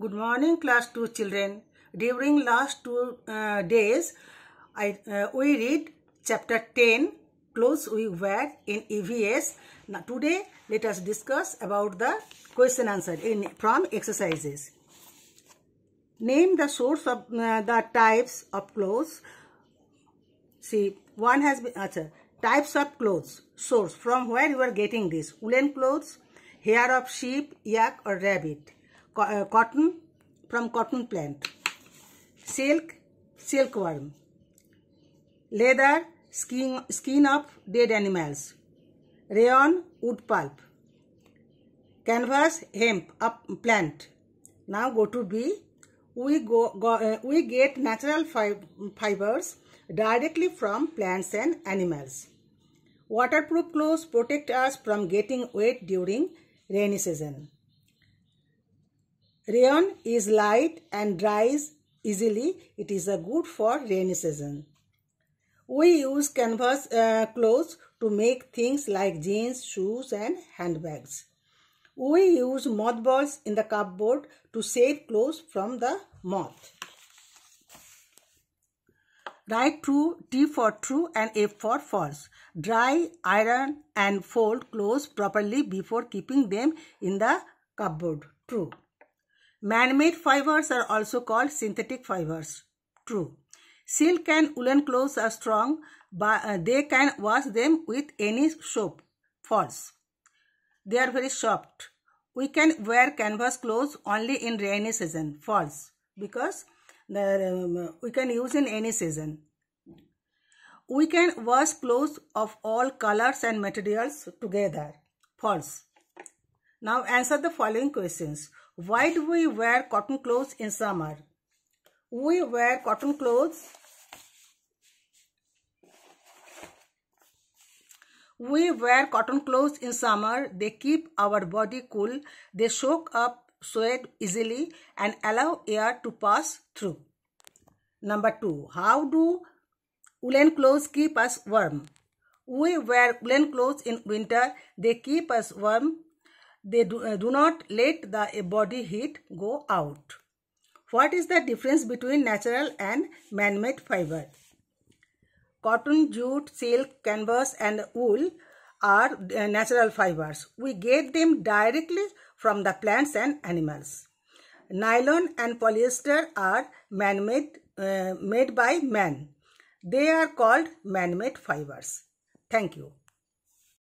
Good morning class 2 children. During last two uh, days, I, uh, we read chapter 10 clothes we wear in EVS. Now today let us discuss about the question answer in from exercises. Name the source of uh, the types of clothes. See one has been achha, uh, types of clothes source from where you are getting this woolen clothes hair of sheep yak or rabbit uh, cotton from cotton plant, silk, silkworm, leather, skin, skin of dead animals, rayon, wood pulp, canvas, hemp, up plant. Now go to B. We, go, go uh, we get natural fibers directly from plants and animals. Waterproof clothes protect us from getting wet during rainy season. Rayon is light and dries easily. It is a good for rainy season. We use canvas uh, clothes to make things like jeans, shoes and handbags. We use mothballs in the cupboard to save clothes from the moth. Write true, T for true and F for false. Dry, iron and fold clothes properly before keeping them in the cupboard. True. Man-made fibers are also called synthetic fibers. True. Silk and woolen clothes are strong, but uh, they can wash them with any soap. False. They are very soft. We can wear canvas clothes only in rainy season. False. Because the, um, we can use in any season. We can wash clothes of all colors and materials together. False. Now answer the following questions. Why do we wear cotton clothes in summer? We wear cotton clothes. We wear cotton clothes in summer. They keep our body cool. They soak up sweat easily and allow air to pass through. Number two, how do woolen clothes keep us warm? We wear woolen clothes in winter. They keep us warm they do, uh, do not let the body heat go out. What is the difference between natural and man-made fiber? Cotton, jute, silk, canvas and wool are uh, natural fibers. We get them directly from the plants and animals. Nylon and polyester are man-made uh, made by man. They are called man-made fibers. Thank you.